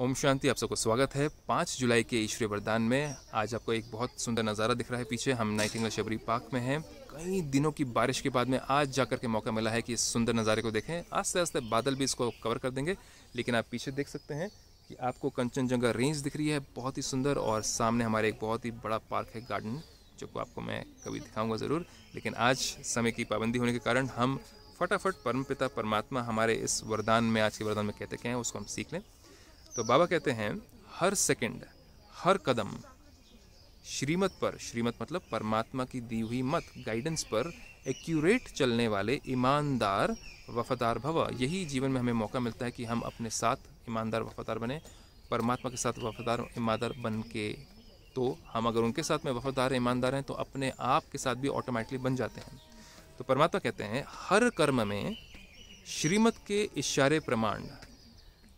ओम शांति आप सबको स्वागत है पाँच जुलाई के ईश्वरी वरदान में आज आपको एक बहुत सुंदर नज़ारा दिख रहा है पीछे हम नाइटिंगल शबरी पार्क में हैं कई दिनों की बारिश के बाद में आज जाकर के मौका मिला है कि इस सुंदर नज़ारे को देखें आस्ते आस्ते बादल भी इसको कवर कर देंगे लेकिन आप पीछे देख सकते हैं कि आपको कंचनजंगा रेंज दिख रही है बहुत ही सुंदर और सामने हमारे एक बहुत ही बड़ा पार्क है गार्डन जो आपको मैं कभी दिखाऊँगा ज़रूर लेकिन आज समय की पाबंदी होने के कारण हम फटाफट परमपिता परमात्मा हमारे इस वरदान में आज के वरदान में कहते क्या हैं उसको हम सीख लें तो बाबा कहते हैं हर सेकंड हर कदम श्रीमत पर श्रीमत मतलब परमात्मा की दी हुई मत गाइडेंस पर एक्यूरेट चलने वाले ईमानदार वफादार भव यही जीवन में हमें मौका मिलता है कि हम अपने साथ ईमानदार वफादार बने परमात्मा के साथ वफादार ईमानदार बन के तो हम अगर उनके साथ में वफादार ईमानदार हैं तो अपने आप के साथ भी ऑटोमेटिकली बन जाते हैं तो परमात्मा कहते हैं हर कर्म में श्रीमत के इशारे प्रमाण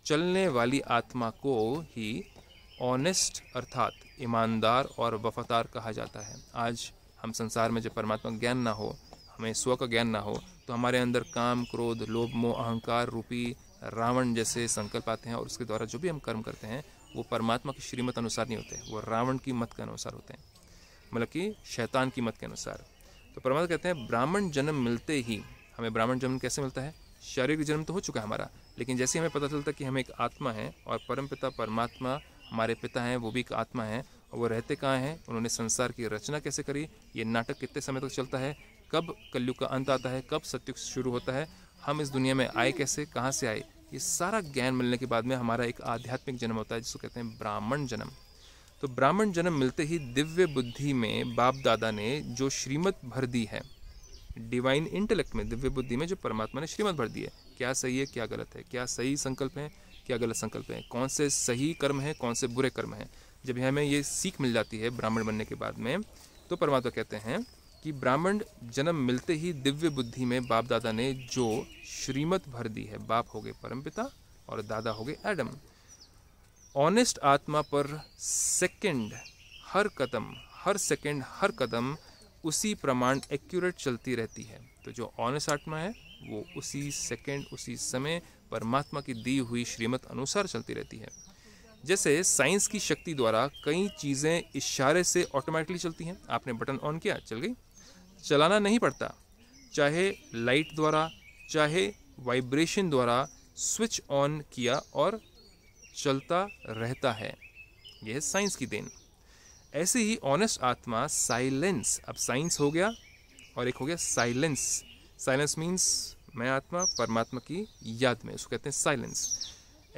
चलने वाली आत्मा को ही ऑनेस्ट अर्थात ईमानदार और वफादार कहा जाता है आज हम संसार में जब परमात्मा ज्ञान ना हो हमें स्व का ज्ञान ना हो तो हमारे अंदर काम क्रोध लोभ मोह अहंकार रूपी रावण जैसे संकल्प आते हैं और उसके द्वारा जो भी हम कर्म करते हैं वो परमात्मा की श्रीमत अनुसार नहीं होते वो रावण की मत के अनुसार होते हैं मतलब कि शैतान की मत के अनुसार तो परमात्मा कहते हैं ब्राह्मण जन्म मिलते ही हमें ब्राह्मण जन्म कैसे मिलता है शारीरिक जन्म तो हो चुका है हमारा लेकिन जैसे हमें पता चलता कि हम एक आत्मा हैं और परम पिता परमात्मा हमारे पिता हैं वो भी एक आत्मा हैं वो रहते कहाँ हैं उन्होंने संसार की रचना कैसे करी ये नाटक कितने समय तक चलता है कब कलयुग का अंत आता है कब सत्युग शुरू होता है हम इस दुनिया में आए कैसे कहाँ से आए ये सारा ज्ञान मिलने के बाद में हमारा एक आध्यात्मिक जन्म होता है जिसको कहते हैं ब्राह्मण जन्म तो ब्राह्मण जन्म मिलते ही दिव्य बुद्धि में बाप दादा ने जो श्रीमत भर दी है डिवाइन इंटेलेक्ट में दिव्य बुद्धि में जो परमात्मा ने श्रीमद भर दी है क्या सही है क्या गलत है क्या सही संकल्प है क्या गलत संकल्प है कौन से सही कर्म है कौन से बुरे कर्म है जब हमें ये सीख मिल जाती है ब्राह्मण बनने के बाद में तो परमात्मा कहते हैं कि ब्राह्मण जन्म मिलते ही दिव्य बुद्धि में बाप दादा ने जो श्रीमत भर दी है बाप हो गए परम पिता और दादा हो गए एडम ऑनेस्ट आत्मा पर सेकंड हर कदम हर सेकंड हर कदम उसी प्रमाण एक्यूरेट चलती रहती है तो जो ऑनेस्ट आत्मा है वो उसी सेकंड उसी समय परमात्मा की दी हुई श्रीमत अनुसार चलती रहती है जैसे साइंस की शक्ति द्वारा कई चीज़ें इशारे से ऑटोमेटिकली चलती हैं आपने बटन ऑन किया चल गई चलाना नहीं पड़ता चाहे लाइट द्वारा चाहे वाइब्रेशन द्वारा स्विच ऑन किया और चलता रहता है यह साइंस की देन ऐसे ही ऑनेस्ट आत्मा साइलेंस अब साइंस हो गया और एक हो गया साइलेंस साइलेंस मीन्स मैं आत्मा परमात्मा की याद में उसको कहते हैं साइलेंस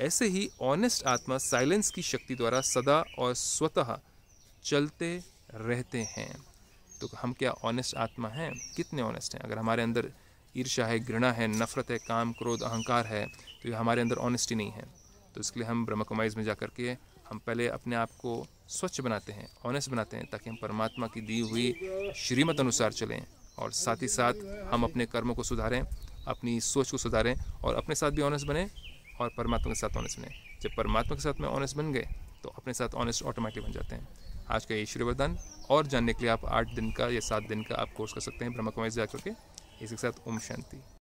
ऐसे ही ऑनेस्ट आत्मा साइलेंस की शक्ति द्वारा सदा और स्वतः चलते रहते हैं तो हम क्या ऑनेस्ट आत्मा हैं कितने ऑनेस्ट हैं अगर हमारे अंदर ईर्षा है घृणा है नफरत है काम क्रोध अहंकार है तो ये हमारे अंदर ऑनेस्टी नहीं है तो इसके लिए हम ब्रह्म कुमाइज में जा कर के हम पहले अपने आप को स्वच्छ बनाते हैं ऑनेस्ट बनाते हैं ताकि हम परमात्मा की दी हुई श्रीमत अनुसार चलें और साथ ही साथ हम अपने कर्मों को सुधारें अपनी सोच को सुधारें और अपने साथ भी ऑनेस्ट बने और परमात्मा के साथ ऑनेस्ट बने जब परमात्मा के साथ में ऑनेस्ट बन गए तो अपने साथ ऑनेस्ट ऑटोमेटिक बन जाते हैं आज का ये श्री वरदान और जानने के लिए आप आठ दिन का या सात दिन का आप कोर्स कर सकते हैं ब्रह्म कुमारी जा करके के साथ ओम शांति